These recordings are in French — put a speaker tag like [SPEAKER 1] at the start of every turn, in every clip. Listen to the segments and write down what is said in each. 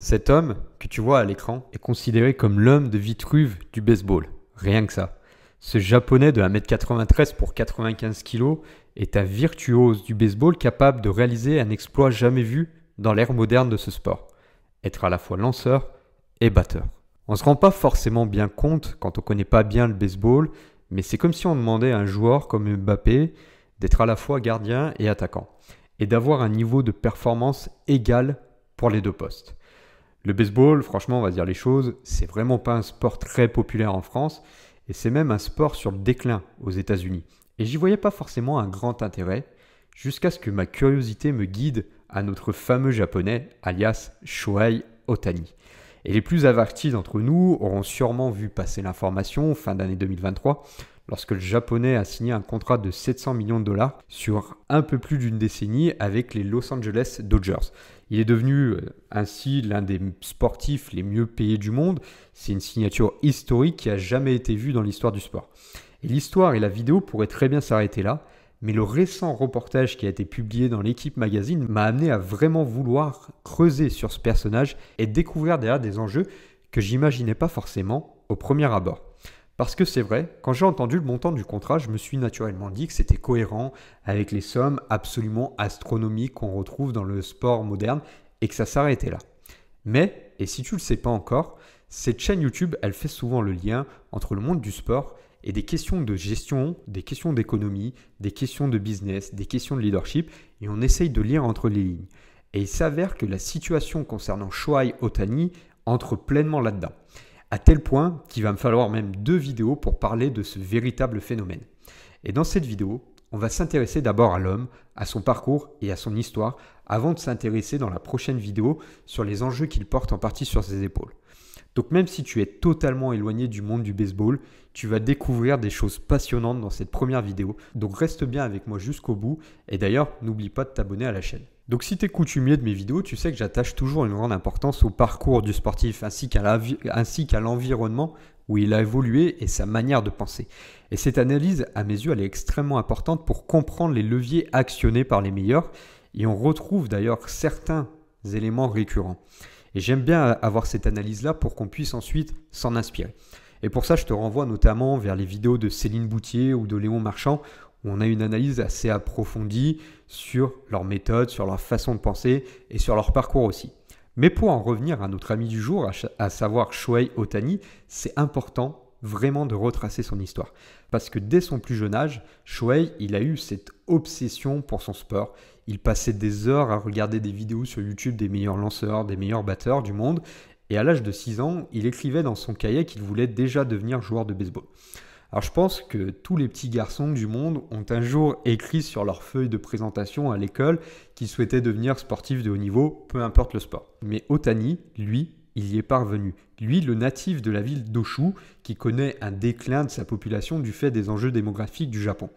[SPEAKER 1] Cet homme que tu vois à l'écran est considéré comme l'homme de Vitruve du baseball. Rien que ça. Ce japonais de 1m93 pour 95 kg est un virtuose du baseball capable de réaliser un exploit jamais vu dans l'ère moderne de ce sport. Être à la fois lanceur et batteur. On ne se rend pas forcément bien compte quand on ne connaît pas bien le baseball, mais c'est comme si on demandait à un joueur comme Mbappé d'être à la fois gardien et attaquant, et d'avoir un niveau de performance égal pour les deux postes. Le baseball, franchement, on va dire les choses, c'est vraiment pas un sport très populaire en France, et c'est même un sport sur le déclin aux États-Unis. Et j'y voyais pas forcément un grand intérêt, jusqu'à ce que ma curiosité me guide à notre fameux japonais, alias Shohei Otani. Et les plus avertis d'entre nous auront sûrement vu passer l'information fin d'année 2023 lorsque le japonais a signé un contrat de 700 millions de dollars sur un peu plus d'une décennie avec les Los Angeles Dodgers. Il est devenu euh, ainsi l'un des sportifs les mieux payés du monde. C'est une signature historique qui a jamais été vue dans l'histoire du sport. Et l'histoire et la vidéo pourraient très bien s'arrêter là, mais le récent reportage qui a été publié dans l'équipe magazine m'a amené à vraiment vouloir creuser sur ce personnage et découvrir derrière des enjeux que j'imaginais pas forcément au premier abord. Parce que c'est vrai, quand j'ai entendu le montant du contrat, je me suis naturellement dit que c'était cohérent avec les sommes absolument astronomiques qu'on retrouve dans le sport moderne et que ça s'arrêtait là. Mais, et si tu ne le sais pas encore, cette chaîne YouTube, elle fait souvent le lien entre le monde du sport et des questions de gestion, des questions d'économie, des questions de business, des questions de leadership, et on essaye de lire entre les lignes. Et il s'avère que la situation concernant Shoai Otani entre pleinement là-dedans à tel point qu'il va me falloir même deux vidéos pour parler de ce véritable phénomène. Et dans cette vidéo, on va s'intéresser d'abord à l'homme, à son parcours et à son histoire, avant de s'intéresser dans la prochaine vidéo sur les enjeux qu'il porte en partie sur ses épaules. Donc même si tu es totalement éloigné du monde du baseball, tu vas découvrir des choses passionnantes dans cette première vidéo. Donc reste bien avec moi jusqu'au bout et d'ailleurs n'oublie pas de t'abonner à la chaîne. Donc si tu es coutumier de mes vidéos, tu sais que j'attache toujours une grande importance au parcours du sportif ainsi qu'à l'environnement où il a évolué et sa manière de penser. Et cette analyse, à mes yeux, elle est extrêmement importante pour comprendre les leviers actionnés par les meilleurs. Et on retrouve d'ailleurs certains éléments récurrents. Et j'aime bien avoir cette analyse-là pour qu'on puisse ensuite s'en inspirer. Et pour ça, je te renvoie notamment vers les vidéos de Céline Boutier ou de Léon Marchand, on a une analyse assez approfondie sur leur méthode, sur leur façon de penser et sur leur parcours aussi. Mais pour en revenir à notre ami du jour, à savoir Shohei Otani, c'est important vraiment de retracer son histoire. Parce que dès son plus jeune âge, Shohei, il a eu cette obsession pour son sport. Il passait des heures à regarder des vidéos sur YouTube des meilleurs lanceurs, des meilleurs batteurs du monde. Et à l'âge de 6 ans, il écrivait dans son cahier qu'il voulait déjà devenir joueur de baseball. Alors je pense que tous les petits garçons du monde ont un jour écrit sur leur feuille de présentation à l'école qu'ils souhaitaient devenir sportifs de haut niveau, peu importe le sport. Mais Otani, lui, il y est parvenu. Lui, le natif de la ville d'Oshu, qui connaît un déclin de sa population du fait des enjeux démographiques du Japon.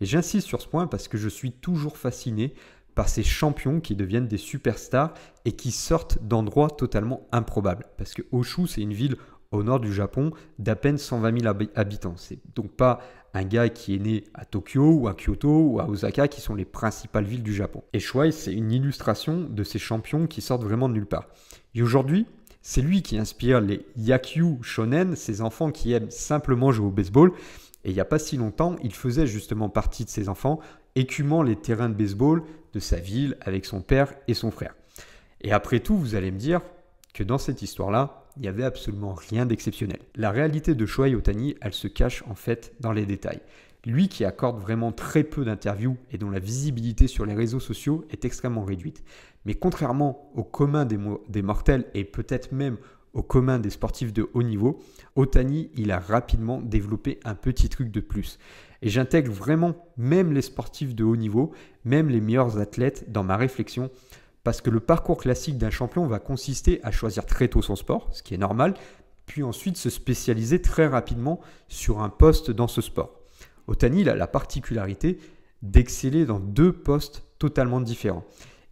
[SPEAKER 1] Et j'insiste sur ce point parce que je suis toujours fasciné par ces champions qui deviennent des superstars et qui sortent d'endroits totalement improbables. Parce que Oshu, c'est une ville au nord du Japon d'à peine 120 000 habitants. C'est donc pas un gars qui est né à Tokyo ou à Kyoto ou à Osaka qui sont les principales villes du Japon. Et Shuai, c'est une illustration de ces champions qui sortent vraiment de nulle part. Et aujourd'hui, c'est lui qui inspire les Yakyu Shonen, ces enfants qui aiment simplement jouer au baseball. Et il n'y a pas si longtemps, il faisait justement partie de ces enfants, écumant les terrains de baseball de sa ville avec son père et son frère. Et après tout, vous allez me dire que dans cette histoire-là, il n'y avait absolument rien d'exceptionnel. La réalité de Shohei Otani, elle se cache en fait dans les détails. Lui qui accorde vraiment très peu d'interviews et dont la visibilité sur les réseaux sociaux est extrêmement réduite. Mais contrairement au commun des, des mortels et peut-être même au commun des sportifs de haut niveau, Otani, il a rapidement développé un petit truc de plus. Et j'intègre vraiment même les sportifs de haut niveau, même les meilleurs athlètes dans ma réflexion parce que le parcours classique d'un champion va consister à choisir très tôt son sport, ce qui est normal, puis ensuite se spécialiser très rapidement sur un poste dans ce sport. Otani il a la particularité d'exceller dans deux postes totalement différents.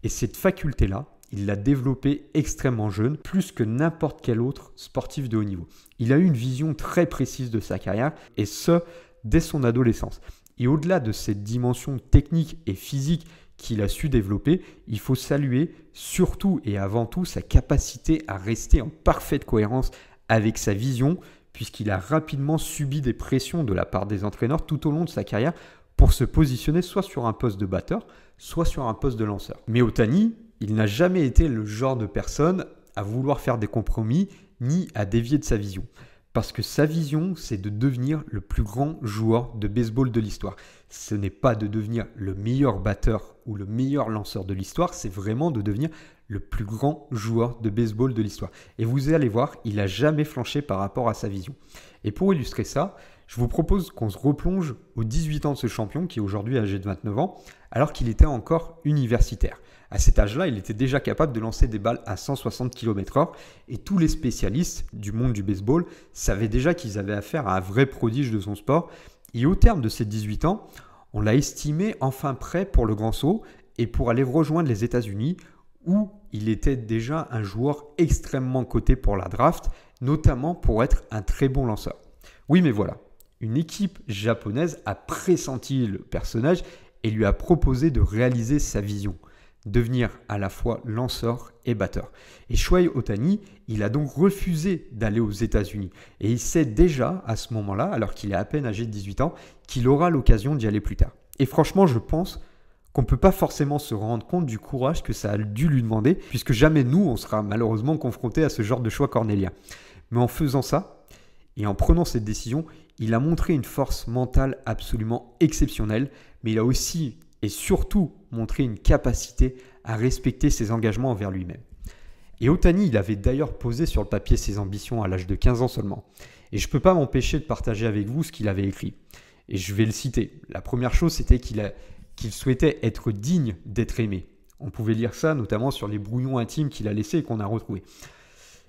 [SPEAKER 1] Et cette faculté-là, il l'a développée extrêmement jeune, plus que n'importe quel autre sportif de haut niveau. Il a eu une vision très précise de sa carrière, et ce, dès son adolescence. Et au-delà de cette dimension technique et physique qu'il a su développer, il faut saluer surtout et avant tout sa capacité à rester en parfaite cohérence avec sa vision, puisqu'il a rapidement subi des pressions de la part des entraîneurs tout au long de sa carrière pour se positionner soit sur un poste de batteur, soit sur un poste de lanceur. Mais Otani, il n'a jamais été le genre de personne à vouloir faire des compromis ni à dévier de sa vision parce que sa vision, c'est de devenir le plus grand joueur de baseball de l'histoire. Ce n'est pas de devenir le meilleur batteur ou le meilleur lanceur de l'histoire, c'est vraiment de devenir le plus grand joueur de baseball de l'histoire. Et vous allez voir, il n'a jamais flanché par rapport à sa vision. Et pour illustrer ça, je vous propose qu'on se replonge aux 18 ans de ce champion qui est aujourd'hui âgé de 29 ans, alors qu'il était encore universitaire. À cet âge-là, il était déjà capable de lancer des balles à 160 km/h et tous les spécialistes du monde du baseball savaient déjà qu'ils avaient affaire à un vrai prodige de son sport. Et au terme de ses 18 ans, on l'a estimé enfin prêt pour le grand saut et pour aller rejoindre les États-Unis où il était déjà un joueur extrêmement coté pour la draft, notamment pour être un très bon lanceur. Oui, mais voilà, une équipe japonaise a pressenti le personnage et lui a proposé de réaliser sa vision devenir à la fois lanceur et batteur. Et Shohei Otani, il a donc refusé d'aller aux États-Unis. Et il sait déjà à ce moment-là, alors qu'il est à peine âgé de 18 ans, qu'il aura l'occasion d'y aller plus tard. Et franchement, je pense qu'on ne peut pas forcément se rendre compte du courage que ça a dû lui demander, puisque jamais nous, on sera malheureusement confronté à ce genre de choix cornélien. Mais en faisant ça, et en prenant cette décision, il a montré une force mentale absolument exceptionnelle, mais il a aussi et surtout montrer une capacité à respecter ses engagements envers lui-même. Et Otani, il avait d'ailleurs posé sur le papier ses ambitions à l'âge de 15 ans seulement. Et je ne peux pas m'empêcher de partager avec vous ce qu'il avait écrit. Et je vais le citer. La première chose, c'était qu'il souhaitait être digne d'être aimé. On pouvait lire ça notamment sur les brouillons intimes qu'il a laissés et qu'on a retrouvés.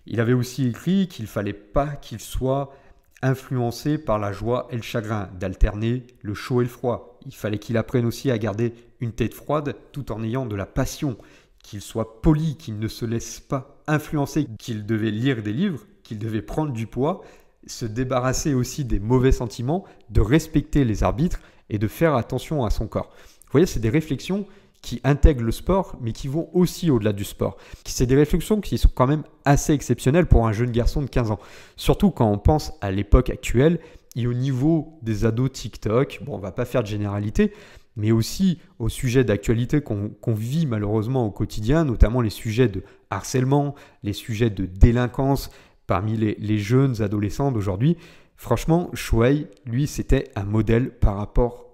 [SPEAKER 1] Il avait aussi écrit qu'il ne fallait pas qu'il soit influencé par la joie et le chagrin, d'alterner le chaud et le froid, il fallait qu'il apprenne aussi à garder une tête froide tout en ayant de la passion, qu'il soit poli, qu'il ne se laisse pas influencer, qu'il devait lire des livres, qu'il devait prendre du poids, se débarrasser aussi des mauvais sentiments, de respecter les arbitres et de faire attention à son corps. Vous voyez, c'est des réflexions qui intègrent le sport, mais qui vont aussi au-delà du sport. C'est des réflexions qui sont quand même assez exceptionnelles pour un jeune garçon de 15 ans. Surtout quand on pense à l'époque actuelle et au niveau des ados TikTok. Bon, on va pas faire de généralité, mais aussi au sujet d'actualité qu'on vit malheureusement au quotidien, notamment les sujets de harcèlement, les sujets de délinquance parmi les, jeunes adolescents d'aujourd'hui. Franchement, Shuei, lui, c'était un modèle par rapport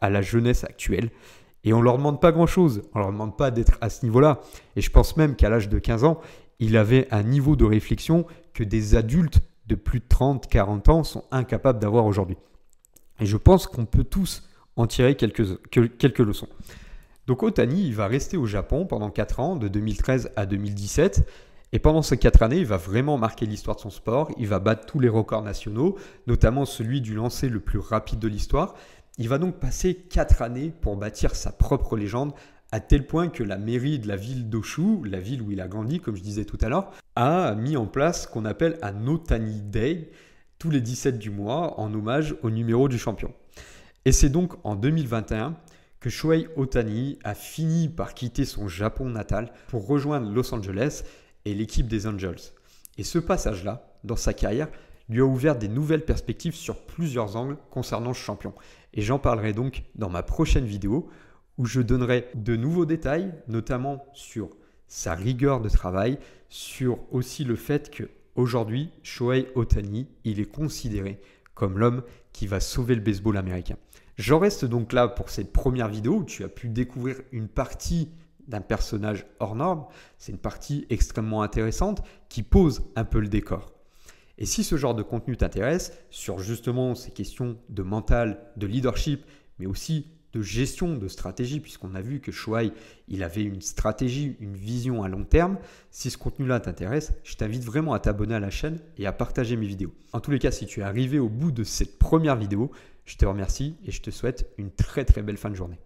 [SPEAKER 1] à la jeunesse actuelle. Et on ne leur demande pas grand-chose. On ne leur demande pas d'être à ce niveau-là. Et je pense même qu'à l'âge de 15 ans, il avait un niveau de réflexion que des adultes de plus de 30, 40 ans sont incapables d'avoir aujourd'hui. Et je pense qu'on peut tous en tirer quelques, leçons. Donc Otani, il va rester au Japon pendant 4 ans, de 2013 à 2017. Et pendant ces 4 années, il va vraiment marquer l'histoire de son sport. Il va battre tous les records nationaux, notamment celui du lancer le plus rapide de l'histoire. Il va donc passer 4 années pour bâtir sa propre légende, à tel point que la mairie de la ville d'Oshu, la ville où il a grandi, comme je disais tout à l'heure, a mis en place ce qu'on appelle un Otani Day tous les 17 du mois en hommage au numéro du champion. Et c'est donc en 2021 que Shohei Otani a fini par quitter son Japon natal pour rejoindre Los Angeles et l'équipe des Angels. Et ce passage-là, dans sa carrière, lui a ouvert des nouvelles perspectives sur plusieurs angles concernant ce champion. Et j'en parlerai donc dans ma prochaine vidéo où je donnerai de nouveaux détails, notamment sur sa rigueur de travail, sur aussi le fait que aujourd'hui, Shohei Otani, il est considéré comme l'homme qui va sauver le baseball américain. J'en reste donc là pour cette première vidéo où tu as pu découvrir une partie d'un personnage hors norme. C'est une partie extrêmement intéressante qui pose un peu le décor. Et si ce genre de contenu t'intéresse, sur justement ces questions de mental, de leadership, mais aussi de gestion, de stratégie, puisqu'on a vu que Shuai, il avait une stratégie, une vision à long terme. Si ce contenu-là t'intéresse, je t'invite vraiment à t'abonner à la chaîne et à partager mes vidéos. En tous les cas, si tu es arrivé au bout de cette première vidéo, je te remercie et je te souhaite une très très belle fin de journée.